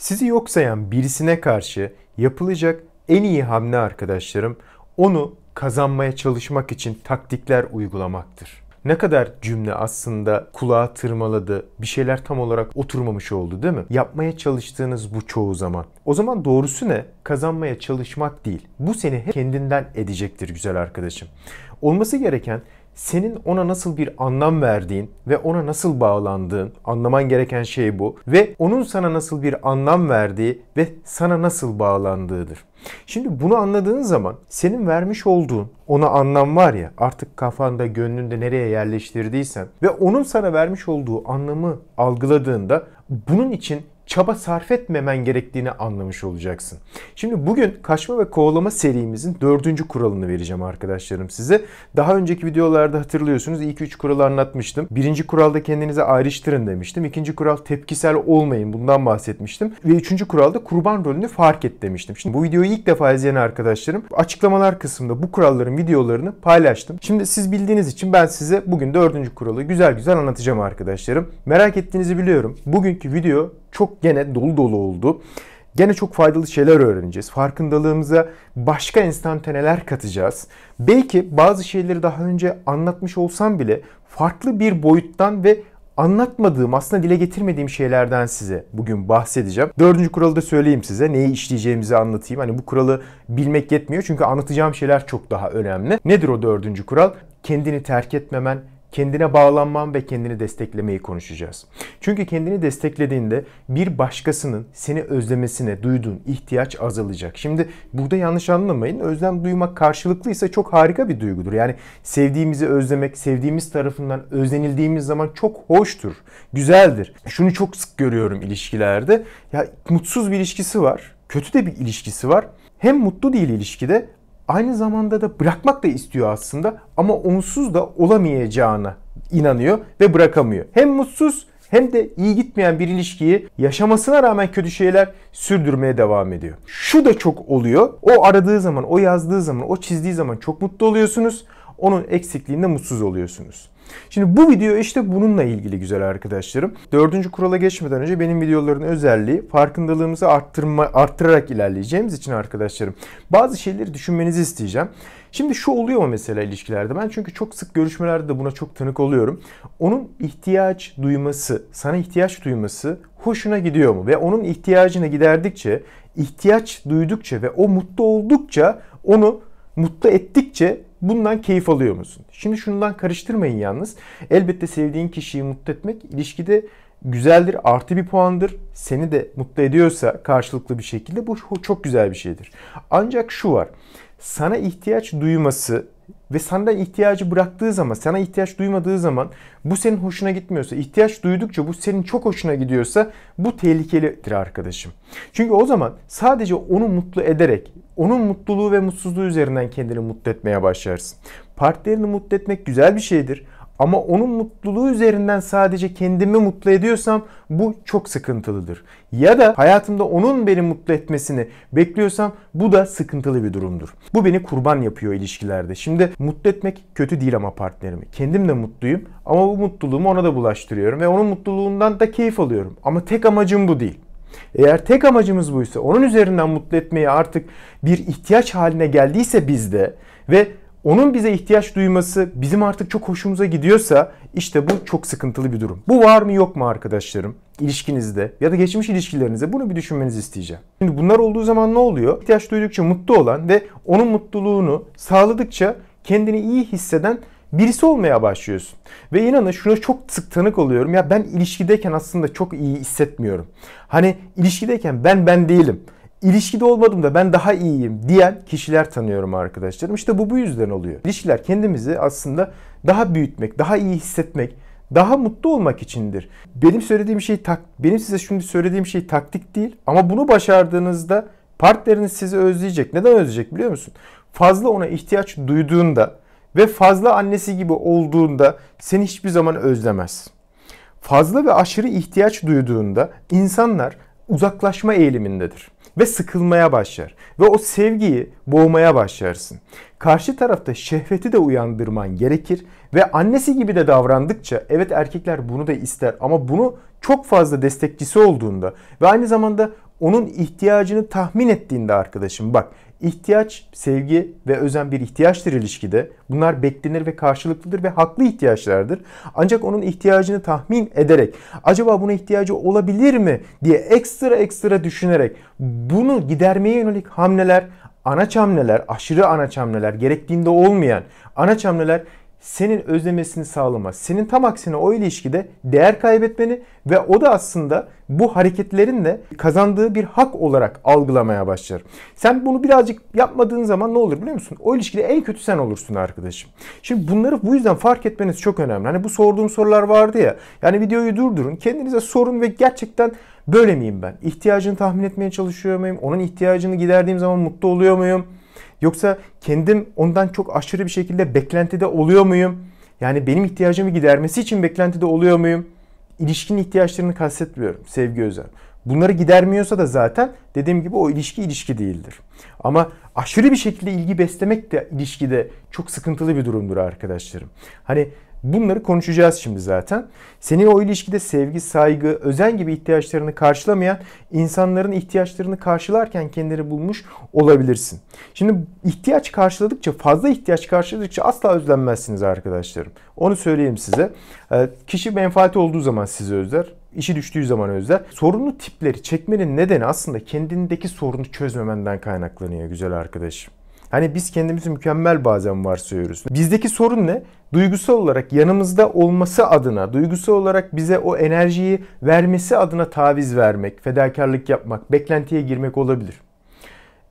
Sizi yok sayan birisine karşı yapılacak en iyi hamle arkadaşlarım onu kazanmaya çalışmak için taktikler uygulamaktır. Ne kadar cümle aslında kulağa tırmaladı, bir şeyler tam olarak oturmamış oldu değil mi? Yapmaya çalıştığınız bu çoğu zaman. O zaman doğrusu ne? Kazanmaya çalışmak değil. Bu seni hep kendinden edecektir güzel arkadaşım. Olması gereken senin ona nasıl bir anlam verdiğin ve ona nasıl bağlandığın, anlaman gereken şey bu ve onun sana nasıl bir anlam verdiği ve sana nasıl bağlandığıdır. Şimdi bunu anladığın zaman senin vermiş olduğun ona anlam var ya artık kafanda gönlünde nereye yerleştirdiysen ve onun sana vermiş olduğu anlamı algıladığında bunun için çaba sarf etmemen gerektiğini anlamış olacaksın. Şimdi bugün kaçma ve kovalama serimizin dördüncü kuralını vereceğim arkadaşlarım size. Daha önceki videolarda hatırlıyorsunuz ilk üç kuralı anlatmıştım. Birinci kuralda kendinize ayrıştırın demiştim. İkinci kural tepkisel olmayın bundan bahsetmiştim. Ve üçüncü kuralda kurban rolünü fark et demiştim. Şimdi bu videoyu ilk defa izleyen arkadaşlarım açıklamalar kısmında bu kuralların videolarını paylaştım. Şimdi siz bildiğiniz için ben size bugün dördüncü kuralı güzel güzel anlatacağım arkadaşlarım. Merak ettiğinizi biliyorum. Bugünkü video çok gene dolu dolu oldu. Gene çok faydalı şeyler öğreneceğiz. Farkındalığımıza başka enstantaneler katacağız. Belki bazı şeyleri daha önce anlatmış olsam bile farklı bir boyuttan ve anlatmadığım, aslında dile getirmediğim şeylerden size bugün bahsedeceğim. Dördüncü kuralı da söyleyeyim size. Neyi işleyeceğimizi anlatayım. Hani bu kuralı bilmek yetmiyor çünkü anlatacağım şeyler çok daha önemli. Nedir o dördüncü kural? Kendini terk etmemen, kendine bağlanman ve kendini desteklemeyi konuşacağız. Çünkü kendini desteklediğinde bir başkasının seni özlemesine duyduğun ihtiyaç azalacak. Şimdi burada yanlış anlamayın. Özlem duymak karşılıklıysa çok harika bir duygudur. Yani sevdiğimizi özlemek, sevdiğimiz tarafından özlenildiğimiz zaman çok hoştur, güzeldir. Şunu çok sık görüyorum ilişkilerde. Ya mutsuz bir ilişkisi var, kötü de bir ilişkisi var. Hem mutlu değil ilişkide aynı zamanda da bırakmak da istiyor aslında ama onsuz da olamayacağına inanıyor ve bırakamıyor. Hem mutsuz hem de iyi gitmeyen bir ilişkiyi yaşamasına rağmen kötü şeyler sürdürmeye devam ediyor. Şu da çok oluyor. O aradığı zaman, o yazdığı zaman, o çizdiği zaman çok mutlu oluyorsunuz. Onun eksikliğinde mutsuz oluyorsunuz. Şimdi bu video işte bununla ilgili güzel arkadaşlarım. Dördüncü kurala geçmeden önce benim videoların özelliği farkındalığımızı arttırma, arttırarak ilerleyeceğimiz için arkadaşlarım. Bazı şeyleri düşünmenizi isteyeceğim. Şimdi şu oluyor mu mesela ilişkilerde? Ben çünkü çok sık görüşmelerde de buna çok tanık oluyorum. Onun ihtiyaç duyması, sana ihtiyaç duyması hoşuna gidiyor mu? Ve onun ihtiyacını giderdikçe, ihtiyaç duydukça ve o mutlu oldukça, onu mutlu ettikçe Bundan keyif alıyor musun? Şimdi şundan karıştırmayın yalnız. Elbette sevdiğin kişiyi mutlu etmek ilişkide güzeldir, artı bir puandır. Seni de mutlu ediyorsa karşılıklı bir şekilde bu çok güzel bir şeydir. Ancak şu var. Sana ihtiyaç duyması ve senden ihtiyacı bıraktığı zaman, sana ihtiyaç duymadığı zaman bu senin hoşuna gitmiyorsa, ihtiyaç duydukça bu senin çok hoşuna gidiyorsa bu tehlikelidir arkadaşım. Çünkü o zaman sadece onu mutlu ederek, onun mutluluğu ve mutsuzluğu üzerinden kendini mutlu etmeye başlarsın. Partnerini mutlu etmek güzel bir şeydir ama onun mutluluğu üzerinden sadece kendimi mutlu ediyorsam bu çok sıkıntılıdır. Ya da hayatımda onun beni mutlu etmesini bekliyorsam bu da sıkıntılı bir durumdur. Bu beni kurban yapıyor ilişkilerde. Şimdi mutlu etmek kötü değil ama partnerimi. Kendim de mutluyum ama bu mutluluğumu ona da bulaştırıyorum ve onun mutluluğundan da keyif alıyorum. Ama tek amacım bu değil. Eğer tek amacımız buysa onun üzerinden mutlu etmeyi artık bir ihtiyaç haline geldiyse bizde ve onun bize ihtiyaç duyması bizim artık çok hoşumuza gidiyorsa işte bu çok sıkıntılı bir durum. Bu var mı yok mu arkadaşlarım? ilişkinizde ya da geçmiş ilişkilerinizde bunu bir düşünmenizi isteyeceğim. Şimdi bunlar olduğu zaman ne oluyor? İhtiyaç duydukça mutlu olan ve onun mutluluğunu sağladıkça kendini iyi hisseden birisi olmaya başlıyorsun. Ve inanın şuna çok sık tanık oluyorum. Ya ben ilişkideyken aslında çok iyi hissetmiyorum. Hani ilişkideyken ben ben değilim ilişkide olmadım da ben daha iyiyim diyen kişiler tanıyorum arkadaşlarım. İşte bu bu yüzden oluyor. İlişkiler kendimizi aslında daha büyütmek, daha iyi hissetmek, daha mutlu olmak içindir. Benim söylediğim şey tak benim size şimdi söylediğim şey taktik değil ama bunu başardığınızda partneriniz sizi özleyecek. Neden özleyecek biliyor musun? Fazla ona ihtiyaç duyduğunda ve fazla annesi gibi olduğunda seni hiçbir zaman özlemez. Fazla ve aşırı ihtiyaç duyduğunda insanlar uzaklaşma eğilimindedir ve sıkılmaya başlar ve o sevgiyi boğmaya başlarsın. Karşı tarafta şehveti de uyandırman gerekir ve annesi gibi de davrandıkça evet erkekler bunu da ister ama bunu çok fazla destekçisi olduğunda ve aynı zamanda onun ihtiyacını tahmin ettiğinde arkadaşım bak İhtiyaç, sevgi ve özen bir ihtiyaçtır ilişkide. Bunlar beklenir ve karşılıklıdır ve haklı ihtiyaçlardır. Ancak onun ihtiyacını tahmin ederek, acaba buna ihtiyacı olabilir mi diye ekstra ekstra düşünerek bunu gidermeye yönelik hamleler, anaç hamleler, aşırı anaç hamleler, gerektiğinde olmayan anaç hamleler senin özlemesini sağlamaz. Senin tam aksine o ilişkide değer kaybetmeni ve o da aslında bu hareketlerin de kazandığı bir hak olarak algılamaya başlar. Sen bunu birazcık yapmadığın zaman ne olur biliyor musun? O ilişkide en kötü sen olursun arkadaşım. Şimdi bunları bu yüzden fark etmeniz çok önemli. Hani bu sorduğum sorular vardı ya. Yani videoyu durdurun. Kendinize sorun ve gerçekten böyle miyim ben? İhtiyacını tahmin etmeye çalışıyor muyum? Onun ihtiyacını giderdiğim zaman mutlu oluyor muyum? Yoksa kendim ondan çok aşırı bir şekilde beklentide oluyor muyum? Yani benim ihtiyacımı gidermesi için beklentide oluyor muyum? İlişkinin ihtiyaçlarını kastetmiyorum sevgi özel. Bunları gidermiyorsa da zaten dediğim gibi o ilişki ilişki değildir. Ama aşırı bir şekilde ilgi beslemek de ilişkide çok sıkıntılı bir durumdur arkadaşlarım. Hani Bunları konuşacağız şimdi zaten. Seni o ilişkide sevgi, saygı, özen gibi ihtiyaçlarını karşılamayan insanların ihtiyaçlarını karşılarken kendini bulmuş olabilirsin. Şimdi ihtiyaç karşıladıkça, fazla ihtiyaç karşıladıkça asla özlenmezsiniz arkadaşlarım. Onu söyleyeyim size. Ee, kişi menfaati olduğu zaman sizi özler işi düştüğü zaman özler. Sorunlu tipleri çekmenin nedeni aslında kendindeki sorunu çözmemenden kaynaklanıyor güzel arkadaşım. Hani biz kendimizi mükemmel bazen varsayıyoruz. Bizdeki sorun ne? Duygusal olarak yanımızda olması adına, duygusal olarak bize o enerjiyi vermesi adına taviz vermek, fedakarlık yapmak, beklentiye girmek olabilir.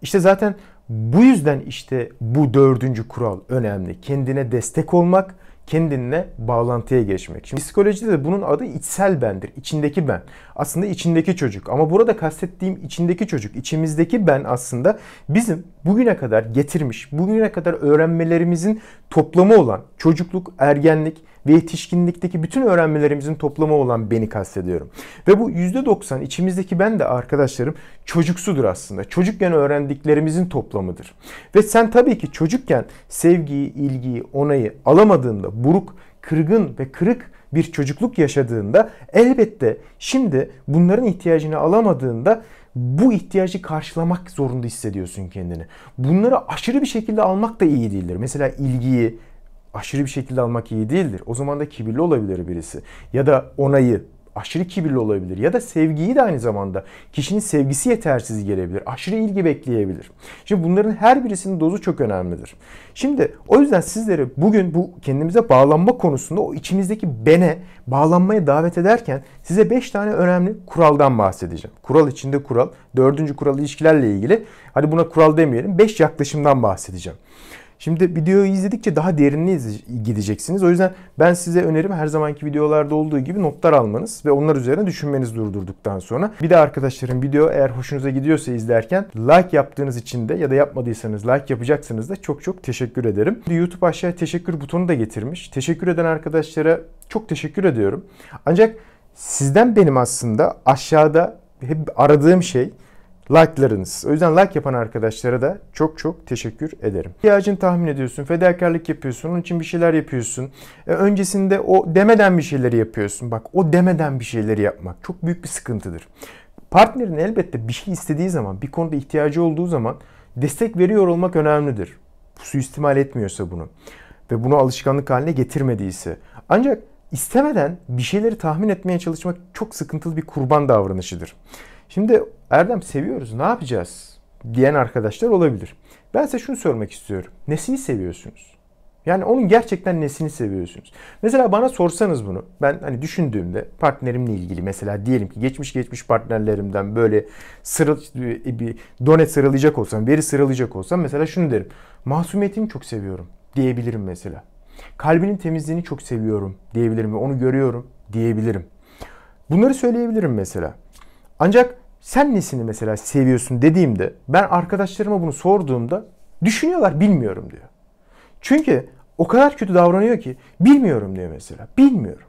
İşte zaten bu yüzden işte bu dördüncü kural önemli. Kendine destek olmak, kendinle bağlantıya geçmek. Şimdi psikolojide de bunun adı içsel bendir. İçindeki ben. Aslında içindeki çocuk. Ama burada kastettiğim içindeki çocuk, içimizdeki ben aslında bizim bugüne kadar getirmiş, bugüne kadar öğrenmelerimizin toplamı olan çocukluk, ergenlik, ve yetişkinlikteki bütün öğrenmelerimizin toplamı olan beni kastediyorum. Ve bu %90 içimizdeki ben de arkadaşlarım çocuksudur aslında. Çocukken öğrendiklerimizin toplamıdır. Ve sen tabii ki çocukken sevgiyi, ilgiyi, onayı alamadığında buruk, kırgın ve kırık bir çocukluk yaşadığında elbette şimdi bunların ihtiyacını alamadığında bu ihtiyacı karşılamak zorunda hissediyorsun kendini. Bunları aşırı bir şekilde almak da iyi değildir. Mesela ilgiyi, aşırı bir şekilde almak iyi değildir. O zaman da kibirli olabilir birisi. Ya da onayı aşırı kibirli olabilir. Ya da sevgiyi de aynı zamanda kişinin sevgisi yetersiz gelebilir. Aşırı ilgi bekleyebilir. Şimdi bunların her birisinin dozu çok önemlidir. Şimdi o yüzden sizlere bugün bu kendimize bağlanma konusunda o içimizdeki bene bağlanmaya davet ederken size 5 tane önemli kuraldan bahsedeceğim. Kural içinde kural. Dördüncü kural ilişkilerle ilgili. Hadi buna kural demeyelim. 5 yaklaşımdan bahsedeceğim. Şimdi videoyu izledikçe daha derinli gideceksiniz. O yüzden ben size önerim her zamanki videolarda olduğu gibi notlar almanız ve onlar üzerine düşünmeniz durdurduktan sonra. Bir de arkadaşlarım video eğer hoşunuza gidiyorsa izlerken like yaptığınız için de ya da yapmadıysanız like yapacaksınız da çok çok teşekkür ederim. YouTube aşağıya teşekkür butonu da getirmiş. Teşekkür eden arkadaşlara çok teşekkür ediyorum. Ancak sizden benim aslında aşağıda hep aradığım şey like'larınız. O yüzden like yapan arkadaşlara da çok çok teşekkür ederim. İhtiyacını tahmin ediyorsun, fedakarlık yapıyorsun, onun için bir şeyler yapıyorsun. E, öncesinde o demeden bir şeyleri yapıyorsun. Bak o demeden bir şeyleri yapmak çok büyük bir sıkıntıdır. Partnerin elbette bir şey istediği zaman, bir konuda ihtiyacı olduğu zaman destek veriyor olmak önemlidir. Suistimal etmiyorsa bunu ve bunu alışkanlık haline getirmediyse. Ancak istemeden bir şeyleri tahmin etmeye çalışmak çok sıkıntılı bir kurban davranışıdır. Şimdi Erdem seviyoruz ne yapacağız diyen arkadaşlar olabilir. Ben size şunu sormak istiyorum. Nesini seviyorsunuz? Yani onun gerçekten nesini seviyorsunuz? Mesela bana sorsanız bunu. Ben hani düşündüğümde partnerimle ilgili mesela diyelim ki geçmiş geçmiş partnerlerimden böyle sırıl, bir donet sıralayacak olsam, veri sıralayacak olsam mesela şunu derim. Masumiyetini çok seviyorum diyebilirim mesela. Kalbinin temizliğini çok seviyorum diyebilirim ve onu görüyorum diyebilirim. Bunları söyleyebilirim mesela. Ancak sen nesini mesela seviyorsun dediğimde ben arkadaşlarıma bunu sorduğumda düşünüyorlar bilmiyorum diyor. Çünkü o kadar kötü davranıyor ki bilmiyorum diyor mesela. Bilmiyorum.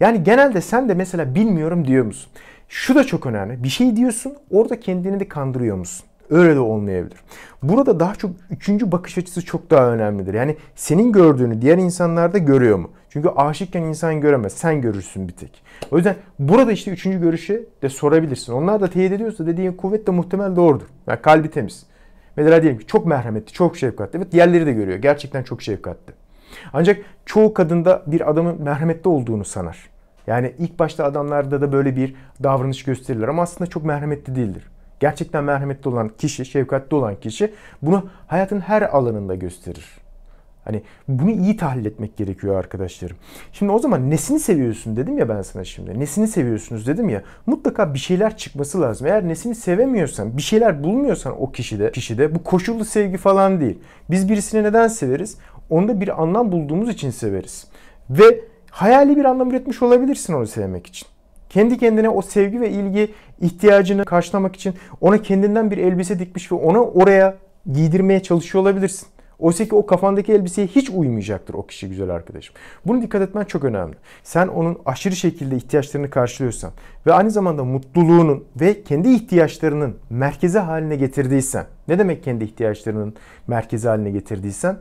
Yani genelde sen de mesela bilmiyorum diyor musun? Şu da çok önemli. Bir şey diyorsun orada kendini de kandırıyor musun? Öyle de olmayabilir. Burada daha çok üçüncü bakış açısı çok daha önemlidir. Yani senin gördüğünü diğer insanlar da görüyor mu? Çünkü aşıkken insan göremez. Sen görürsün bir tek. O yüzden burada işte üçüncü görüşe de sorabilirsin. Onlar da teyit ediyorsa dediğin kuvvet de muhtemel doğrudur. Yani kalbi temiz. Mesela diyelim ki çok merhametli, çok şefkatli. Evet diğerleri de görüyor. Gerçekten çok şefkatli. Ancak çoğu kadında bir adamın merhametli olduğunu sanar. Yani ilk başta adamlarda da böyle bir davranış gösterirler ama aslında çok merhametli değildir. Gerçekten merhametli olan kişi, şefkatli olan kişi bunu hayatın her alanında gösterir. Hani bunu iyi tahlil etmek gerekiyor arkadaşlarım. Şimdi o zaman nesini seviyorsun dedim ya ben sana şimdi. Nesini seviyorsunuz dedim ya. Mutlaka bir şeyler çıkması lazım. Eğer nesini sevemiyorsan, bir şeyler bulmuyorsan o kişide, kişide bu koşullu sevgi falan değil. Biz birisini neden severiz? Onda bir anlam bulduğumuz için severiz. Ve hayali bir anlam üretmiş olabilirsin onu sevmek için. Kendi kendine o sevgi ve ilgi ihtiyacını karşılamak için ona kendinden bir elbise dikmiş ve ona oraya giydirmeye çalışıyor olabilirsin. Oysa ki o kafandaki elbiseye hiç uymayacaktır o kişi güzel arkadaşım. Bunu dikkat etmen çok önemli. Sen onun aşırı şekilde ihtiyaçlarını karşılıyorsan ve aynı zamanda mutluluğunun ve kendi ihtiyaçlarının merkeze haline getirdiysen, ne demek kendi ihtiyaçlarının merkeze haline getirdiysen,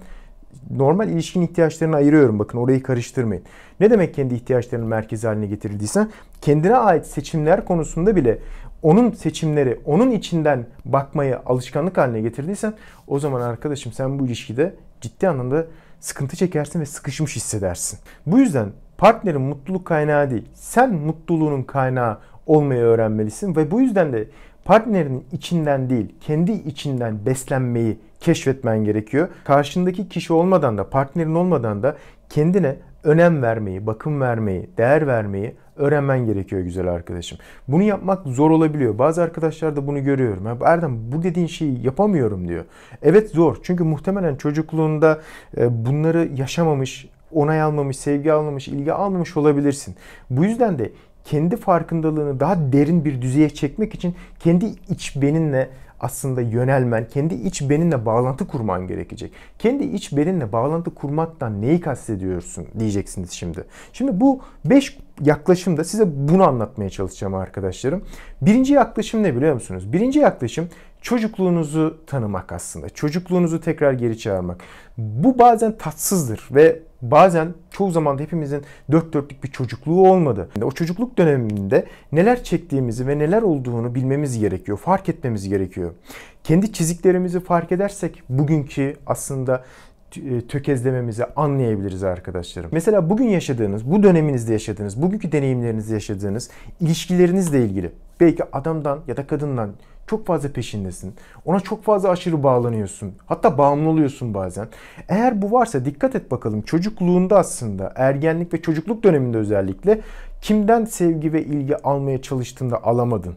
normal ilişkin ihtiyaçlarını ayırıyorum bakın orayı karıştırmayın. Ne demek kendi ihtiyaçlarının merkezi haline getirildiysen kendine ait seçimler konusunda bile onun seçimleri, onun içinden bakmayı alışkanlık haline getirdiysen o zaman arkadaşım sen bu ilişkide ciddi anlamda sıkıntı çekersin ve sıkışmış hissedersin. Bu yüzden partnerin mutluluk kaynağı değil. Sen mutluluğunun kaynağı olmayı öğrenmelisin ve bu yüzden de partnerinin içinden değil, kendi içinden beslenmeyi keşfetmen gerekiyor. Karşındaki kişi olmadan da, partnerin olmadan da kendine önem vermeyi, bakım vermeyi, değer vermeyi öğrenmen gerekiyor güzel arkadaşım. Bunu yapmak zor olabiliyor. Bazı arkadaşlar da bunu görüyorum. Ya Erdem bu dediğin şeyi yapamıyorum diyor. Evet zor. Çünkü muhtemelen çocukluğunda e, bunları yaşamamış, onay almamış, sevgi almamış, ilgi almamış olabilirsin. Bu yüzden de kendi farkındalığını daha derin bir düzeye çekmek için kendi iç beninle aslında yönelmen, kendi iç beninle bağlantı kurman gerekecek. Kendi iç beninle bağlantı kurmaktan neyi kastediyorsun diyeceksiniz şimdi. Şimdi bu 5 yaklaşımda size bunu anlatmaya çalışacağım arkadaşlarım. Birinci yaklaşım ne biliyor musunuz? Birinci yaklaşım çocukluğunuzu tanımak aslında. Çocukluğunuzu tekrar geri çağırmak. Bu bazen tatsızdır ve bazen çoğu zaman hepimizin dört dörtlük bir çocukluğu olmadı. O çocukluk döneminde neler çektiğimizi ve neler olduğunu bilmemiz gerekiyor, fark etmemiz gerekiyor. Kendi çiziklerimizi fark edersek bugünkü aslında e, tökezlememizi anlayabiliriz arkadaşlarım. Mesela bugün yaşadığınız, bu döneminizde yaşadığınız, bugünkü deneyimlerinizde yaşadığınız ilişkilerinizle ilgili Belki adamdan ya da kadından çok fazla peşindesin. Ona çok fazla aşırı bağlanıyorsun. Hatta bağımlı oluyorsun bazen. Eğer bu varsa dikkat et bakalım. Çocukluğunda aslında ergenlik ve çocukluk döneminde özellikle kimden sevgi ve ilgi almaya çalıştığında alamadın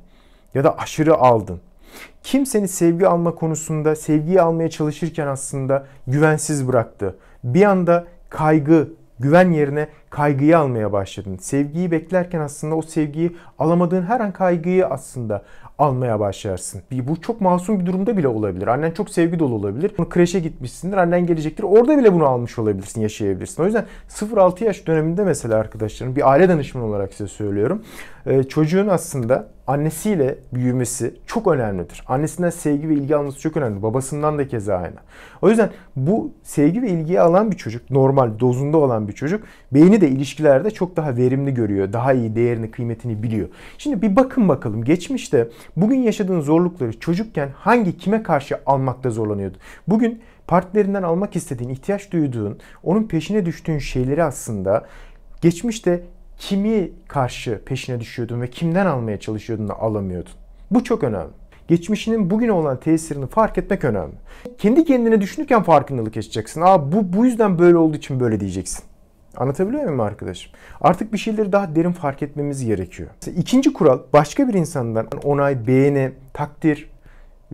ya da aşırı aldın. Kim seni sevgi alma konusunda sevgiyi almaya çalışırken aslında güvensiz bıraktı. Bir anda kaygı, güven yerine kaygıyı almaya başladın. Sevgiyi beklerken aslında o sevgiyi alamadığın her an kaygıyı aslında almaya başlarsın. Bu çok masum bir durumda bile olabilir. Annen çok sevgi dolu olabilir. Bunu kreşe gitmişsindir, annen gelecektir. Orada bile bunu almış olabilirsin, yaşayabilirsin. O yüzden 0-6 yaş döneminde mesela arkadaşlarım, bir aile danışmanı olarak size söylüyorum. Ee, çocuğun aslında annesiyle büyümesi çok önemlidir. Annesinden sevgi ve ilgi alması çok önemli. Babasından da keza aynı. O yüzden bu sevgi ve ilgiyi alan bir çocuk, normal dozunda olan bir çocuk beyni de de ilişkilerde çok daha verimli görüyor. Daha iyi değerini, kıymetini biliyor. Şimdi bir bakın bakalım geçmişte bugün yaşadığın zorlukları çocukken hangi kime karşı almakta zorlanıyordu? Bugün partnerinden almak istediğin, ihtiyaç duyduğun, onun peşine düştüğün şeyleri aslında geçmişte kimi karşı peşine düşüyordun ve kimden almaya çalışıyordun da alamıyordun. Bu çok önemli. Geçmişinin bugün olan tesirini fark etmek önemli. Kendi kendine düşünürken farkındalık yaşayacaksın. Aa bu bu yüzden böyle olduğu için böyle diyeceksin. Anlatabiliyor muyum arkadaşım? Artık bir şeyleri daha derin fark etmemiz gerekiyor. İkinci kural başka bir insandan onay, beğeni, takdir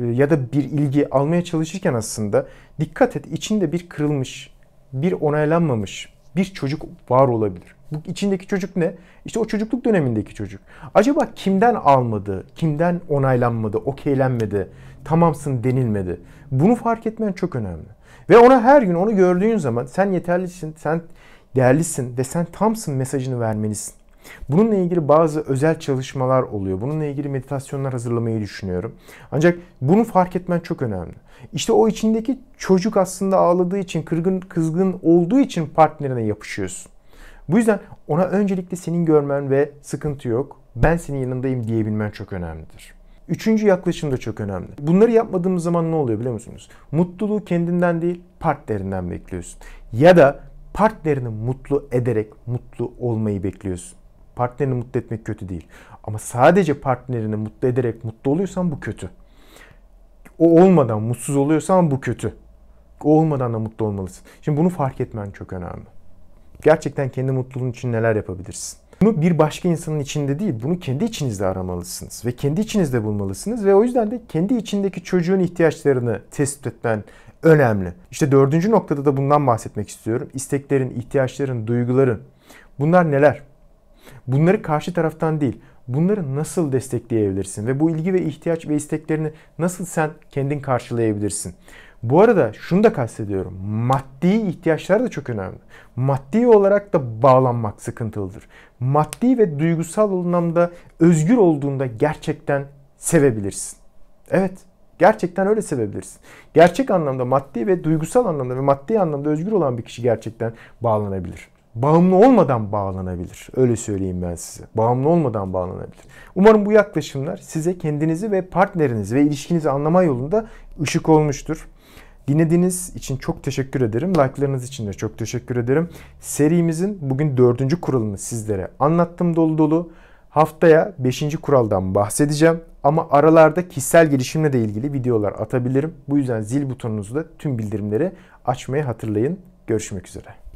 e, ya da bir ilgi almaya çalışırken aslında dikkat et içinde bir kırılmış, bir onaylanmamış bir çocuk var olabilir. Bu içindeki çocuk ne? İşte o çocukluk dönemindeki çocuk. Acaba kimden almadı, kimden onaylanmadı, okeylenmedi, tamamsın denilmedi. Bunu fark etmen çok önemli. Ve ona her gün onu gördüğün zaman sen yeterlisin, sen değerlisin ve sen tamsın mesajını vermelisin. Bununla ilgili bazı özel çalışmalar oluyor. Bununla ilgili meditasyonlar hazırlamayı düşünüyorum. Ancak bunu fark etmen çok önemli. İşte o içindeki çocuk aslında ağladığı için, kırgın, kızgın olduğu için partnerine yapışıyorsun. Bu yüzden ona öncelikle senin görmen ve sıkıntı yok, ben senin yanındayım diyebilmen çok önemlidir. Üçüncü yaklaşım da çok önemli. Bunları yapmadığımız zaman ne oluyor biliyor musunuz? Mutluluğu kendinden değil partnerinden bekliyorsun. Ya da partnerini mutlu ederek mutlu olmayı bekliyorsun. Partnerini mutlu etmek kötü değil. Ama sadece partnerini mutlu ederek mutlu oluyorsan bu kötü. O olmadan mutsuz oluyorsan bu kötü. O olmadan da mutlu olmalısın. Şimdi bunu fark etmen çok önemli. Gerçekten kendi mutluluğun için neler yapabilirsin? Bunu bir başka insanın içinde değil, bunu kendi içinizde aramalısınız ve kendi içinizde bulmalısınız ve o yüzden de kendi içindeki çocuğun ihtiyaçlarını tespit etmen önemli. İşte dördüncü noktada da bundan bahsetmek istiyorum. İsteklerin, ihtiyaçların, duyguların. Bunlar neler? Bunları karşı taraftan değil, bunları nasıl destekleyebilirsin ve bu ilgi ve ihtiyaç ve isteklerini nasıl sen kendin karşılayabilirsin? Bu arada şunu da kastediyorum. Maddi ihtiyaçlar da çok önemli. Maddi olarak da bağlanmak sıkıntılıdır. Maddi ve duygusal anlamda özgür olduğunda gerçekten sevebilirsin. Evet. Gerçekten öyle sevebilirsin. Gerçek anlamda maddi ve duygusal anlamda ve maddi anlamda özgür olan bir kişi gerçekten bağlanabilir. Bağımlı olmadan bağlanabilir. Öyle söyleyeyim ben size. Bağımlı olmadan bağlanabilir. Umarım bu yaklaşımlar size kendinizi ve partnerinizi ve ilişkinizi anlama yolunda ışık olmuştur. Dinlediğiniz için çok teşekkür ederim. Like'larınız için de çok teşekkür ederim. Serimizin bugün dördüncü kuralını sizlere anlattım dolu dolu. Haftaya beşinci kuraldan bahsedeceğim. Ama aralarda kişisel gelişimle de ilgili videolar atabilirim. Bu yüzden zil butonunuzu da tüm bildirimleri açmayı hatırlayın. Görüşmek üzere.